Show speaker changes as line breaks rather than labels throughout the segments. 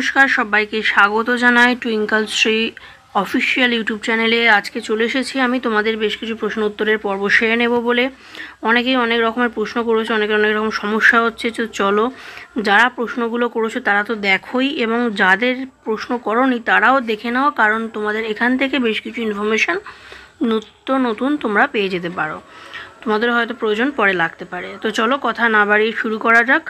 নমস্কার সবাইকে স্বাগত জানাই টুইঙ্কাল শ্রী অফিসিয়াল ইউটিউব চ্যানেলে আজকে চলে এসেছি আমি তোমাদের বেশ কিছু প্রশ্ন উত্তরের পর্ব সেরে নেব বলে অনেকেই অনেক রকমের প্রশ্ন করেছে অনেকের অনেক রকম সমস্যা হচ্ছে তো চলো যারা প্রশ্নগুলো করেছো তারা তো দেখোই এবং যাদের প্রশ্ন করনি তারাও দেখে নাও কারণ তোমাদের এখান থেকে বেশ কিছু ইনফরমেশান নিত্য নতুন তোমরা পেয়ে যেতে পারো তোমাদের হয়তো প্রয়োজন পরে লাগতে পারে তো চলো কথা না বাড়িয়ে শুরু করা যাক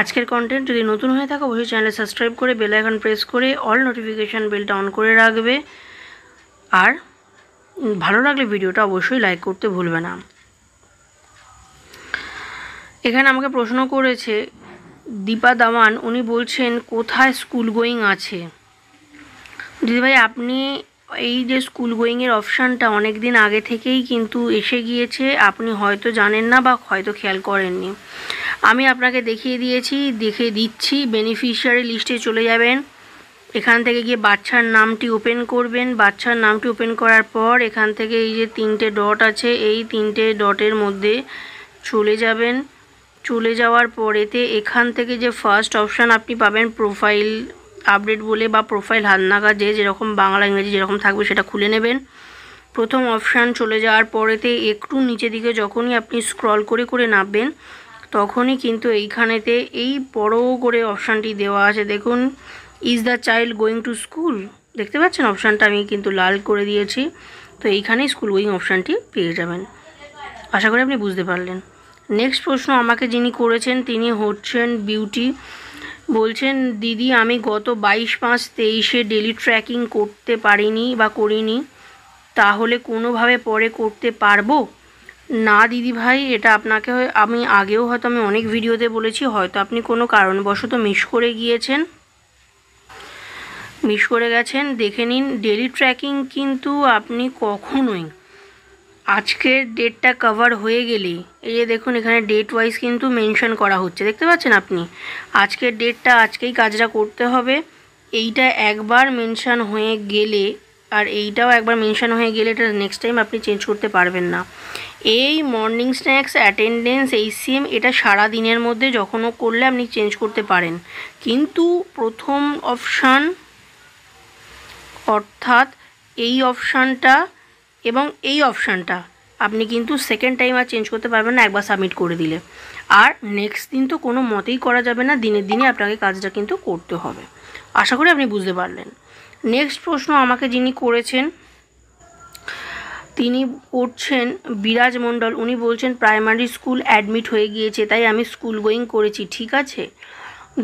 আজকের কন্টেন্ট যদি নতুন হয়ে থাকো অবশ্যই চ্যানেলে সাবস্ক্রাইব করে বেল আইকন প্রেস করে অল নোটিফিকেশান বেলটা অন করে রাখবে আর ভালো লাগলে ভিডিওটা অবশ্যই লাইক করতে ভুলবে না এখানে আমাকে প্রশ্ন করেছে দীপা দামান উনি বলছেন কোথায় স্কুল গোয়িং আছে দিদিভাই আপনি এই যে স্কুল গোয়িংয়ের অপশানটা অনেক দিন আগে থেকেই কিন্তু এসে গিয়েছে আপনি হয়তো জানেন না বা হয়তো খেয়াল করেননি আমি আপনাকে দেখিয়ে দিয়েছি দেখে দিচ্ছি বেনিফিশিয়ারি লিস্টে চলে যাবেন এখান থেকে গিয়ে বাচ্চার নামটি ওপেন করবেন বাচ্চার নামটি ওপেন করার পর এখান থেকে এই যে তিনটে ডট আছে এই তিনটে ডটের মধ্যে চলে যাবেন চলে যাওয়ার পরেতে এখান থেকে যে ফার্স্ট অপশান আপনি পাবেন প্রোফাইল আপডেট বলে বা প্রোফাইল হাতনাগা যে যেরকম বাংলা ইংরেজি যেরকম থাকবে সেটা খুলে নেবেন প্রথম অপশান চলে যাওয়ার পরেতে একটু নিচে দিকে যখনই আপনি স্ক্রল করে করে নামবেন তখনই কিন্তু এইখানেতে এই বড় করে অপশানটি দেওয়া আছে দেখুন is the child going to school দেখতে পাচ্ছেন অপশানটা আমি কিন্তু লাল করে দিয়েছি তো এইখানেই স্কুল গোয়িং অপশানটি পেয়ে যাবেন আশা করি আপনি বুঝতে পারলেন নেক্সট প্রশ্ন আমাকে যিনি করেছেন তিনি হচ্ছেন বিউটি বলছেন দিদি আমি গত বাইশ পাঁচ তেইশে ডেলি ট্র্যাকিং করতে পারিনি বা করিনি তাহলে কোনোভাবে পরে করতে পারবো না দিদি ভাই এটা আপনাকে আমি আগেও হয়তো আমি অনেক ভিডিওতে বলেছি হয়তো আপনি কোনো কারণবশত মিস করে গিয়েছেন মিস করে গেছেন দেখে নিন ডেলি ট্র্যাকিং কিন্তু আপনি কখনোই আজকের ডেটটা কভার হয়ে গেলে এই যে দেখুন এখানে ডেট ওয়াইজ কিন্তু মেনশন করা হচ্ছে দেখতে পাচ্ছেন আপনি আজকের ডেটটা আজকেই কাজটা করতে হবে এইটা একবার মেনশান হয়ে গেলে আর এইটাও একবার মেনশান হয়ে গেলে এটা নেক্সট টাইম আপনি চেঞ্জ করতে পারবেন না এই মর্নিং স্ন্যাক্স অ্যাটেন্ডেন্স এই সিম এটা সারা দিনের মধ্যে যখনও করলে আপনি চেঞ্জ করতে পারেন কিন্তু প্রথম অপশান অর্থাৎ এই অপশানটা এবং এই অপশানটা আপনি কিন্তু সেকেন্ড টাইম আর চেঞ্জ করতে পারবেন না একবার সাবমিট করে দিলে আর নেক্সট দিন তো কোনো মতেই করা যাবে না দিনের দিনে আপনাকে কাজটা কিন্তু করতে হবে আশা করি আপনি বুঝতে পারলেন নেক্সট প্রশ্ন আমাকে যিনি করেছেন তিনি পড়ছেন বিরাজ মণ্ডল উনি বলছেন প্রাইমারি স্কুল অ্যাডমিট হয়ে গিয়েছে তাই আমি স্কুল গোয়িং করেছি ঠিক আছে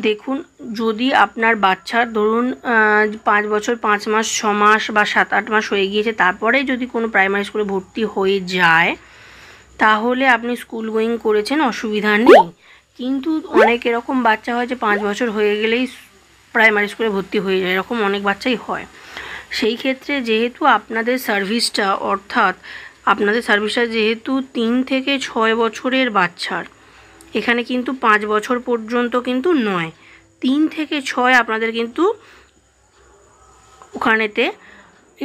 দেখুন যদি আপনার বাচ্চার ধরুন পাঁচ বছর পাঁচ মাস ছ মাস বা সাত আট মাস হয়ে গিয়েছে তারপরে যদি কোনো প্রাইমারি স্কুলে ভর্তি হয়ে যায় তাহলে আপনি স্কুল গোয়িং করেছেন অসুবিধা নেই কিন্তু অনেক এরকম বাচ্চা হয় যে পাঁচ বছর হয়ে গেলেই প্রাইমারি স্কুলে ভর্তি হয়ে যায় এরকম অনেক বাচ্চাই হয় সেই ক্ষেত্রে যেহেতু আপনাদের সার্ভিসটা অর্থাৎ আপনাদের সার্ভিসটা যেহেতু তিন থেকে ছয় বছরের বাচ্চার এখানে কিন্তু পাঁচ বছর পর্যন্ত কিন্তু নয় তিন থেকে ছয় আপনাদের কিন্তু ওখানেতে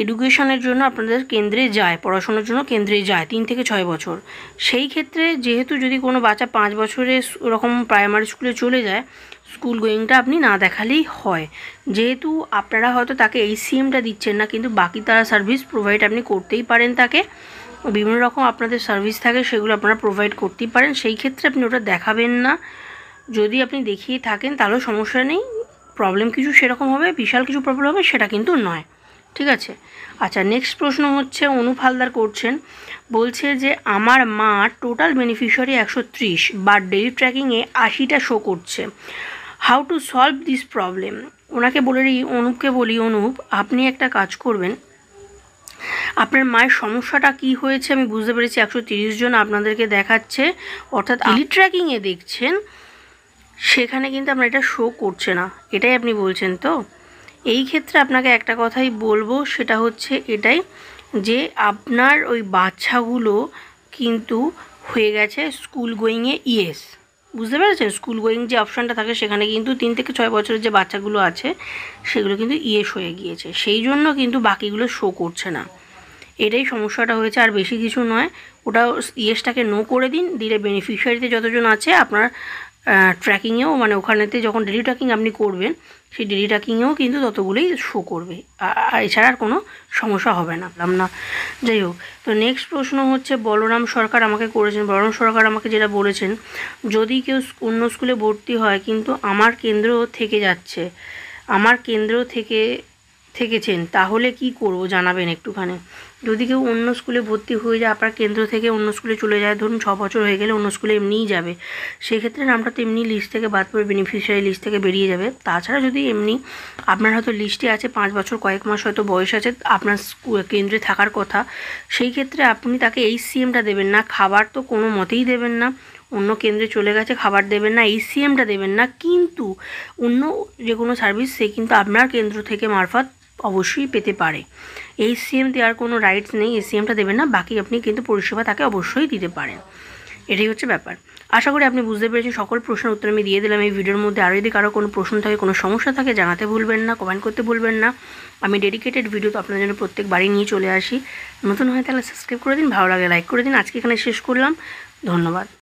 এডুকেশনের জন্য আপনাদের কেন্দ্রে যায় পড়াশোনার জন্য কেন্দ্রে যায় তিন থেকে ছয় বছর সেই ক্ষেত্রে যেহেতু যদি কোনো বাচ্চা পাঁচ বছরে ওরকম প্রাইমারি স্কুলে চলে যায় স্কুল গোয়িংটা আপনি না দেখালেই হয় যেহেতু আপনারা হয়তো তাকে এই সিএমটা দিচ্ছেন না কিন্তু বাকি তারা সার্ভিস প্রোভাইড আপনি করতেই পারেন তাকে বিভিন্ন রকম আপনাদের সার্ভিস থাকে সেগুলো আপনারা প্রোভাইড করতেই পারেন সেই ক্ষেত্রে আপনি ওটা দেখাবেন না যদি আপনি দেখিয়ে থাকেন তাহলেও সমস্যা নেই প্রবলেম কিছু সেরকম হবে বিশাল কিছু প্রবলেম হবে সেটা কিন্তু নয় ঠিক আছে আচ্ছা নেক্সট প্রশ্ন হচ্ছে অনুপ হালদার করছেন বলছে যে আমার মা টোটাল বেনিফিশিয়ারি একশো ত্রিশ বা ডেলি ট্র্যাকিংয়ে আশিটা শো করছে how to solve this problem ওনাকে বলে রি অনুপকে বলি অনুপ আপনি একটা কাজ করবেন আপনার মায়ের সমস্যাটা কি হয়েছে আমি বুঝতে পেরেছি একশো তিরিশ জন আপনাদেরকে দেখাচ্ছে অর্থাৎ আলি ট্র্যাকিংয়ে দেখছেন সেখানে কিন্তু আপনার এটা শো করছে না এটাই আপনি বলছেন তো এই ক্ষেত্রে আপনাকে একটা কথাই বলবো সেটা হচ্ছে এটাই যে আপনার ওই বাচ্চাগুলো কিন্তু হয়ে গেছে স্কুল গোয়িংয়ে ইয়েস বুঝতে পেরেছেন স্কুল গোয়িং যে অপশানটা থাকে সেখানে কিন্তু তিন থেকে ছয় বছরের যে বাচ্চাগুলো আছে সেগুলো কিন্তু ইয়েস হয়ে গিয়েছে সেই জন্য কিন্তু বাকিগুলো শো করছে না এটাই সমস্যাটা হয়েছে আর বেশি কিছু নয় ওটা ইয়েসটাকে নো করে দিন দিলে বেনিফিশিয়ারিতে যতজন আছে আপনার ট্র্যাকিংয়েও মানে ওখানেতে যখন ডেলি ট্র্যাকিং আপনি করবেন সেই ডেলি ডাকিংয়েও কিন্তু ততগুলোই শো করবে আর এছাড়া আর কোনো সমস্যা হবে না বললাম না যাই হোক তো নেক্সট প্রশ্ন হচ্ছে বলরাম সরকার আমাকে করেছেন বলরাম সরকার আমাকে যেটা বলেছেন যদি কেউ অন্য স্কুলে ভর্তি হয় কিন্তু আমার কেন্দ্র থেকে যাচ্ছে আমার কেন্দ্র থেকে থেকেছেন তাহলে কি করব জানাবেন একটুখানি যদি কেউ অন্য স্কুলে ভর্তি হয়ে যায় আপনার কেন্দ্র থেকে অন্য স্কুলে চলে যায় ধরুন ছ বছর হয়ে গেলে অন্য স্কুলে এমনিই যাবে সেক্ষেত্রে নামটা তো এমনি লিস্ট থেকে বাদ পড়ে বেনিফিশিয়ারি লিস্ট থেকে বেরিয়ে যাবে তাছাড়া যদি এমনি আপনার হয়তো লিস্টে আছে পাঁচ বছর কয়েক মাস হয়তো বয়স আছে আপনার কেন্দ্রে থাকার কথা সেই ক্ষেত্রে আপনি তাকে এই সিএমটা দেবেন না খাবার তো কোনো মতেই দেবেন না অন্য কেন্দ্রে চলে গেছে খাবার দেবেন না এই সিএমটা দেবেন না কিন্তু অন্য যে কোনো সার্ভিস সে কিন্তু আপনার কেন্দ্র থেকে মারফত অবশ্যই পেতে পারে এই সিএম দেওয়ার কোনো রাইটস নেই এই সিএমটা দেবেন না বাকি আপনি কিন্তু পরিষেবা তাকে অবশ্যই দিতে পারেন এটাই হচ্ছে ব্যাপার আশা করি আপনি বুঝতে পেরেছেন সকল প্রশ্নের উত্তর আমি দিয়ে দিলাম এই ভিডিওর মধ্যে আরও যদি কারো কোনো প্রশ্ন থাকে কোনো সমস্যা থাকে জানাতে ভুলবেন না কমেন্ট করতে ভুলবেন না আমি ডেডিকেটেড ভিডিও তো আপনাদের জন্য প্রত্যেক বাড়ি নিয়ে চলে আসি নতুন হয় তাহলে সাবস্ক্রাইব করে দিন ভালো লাগে লাইক করে দিন আজকে এখানে শেষ করলাম ধন্যবাদ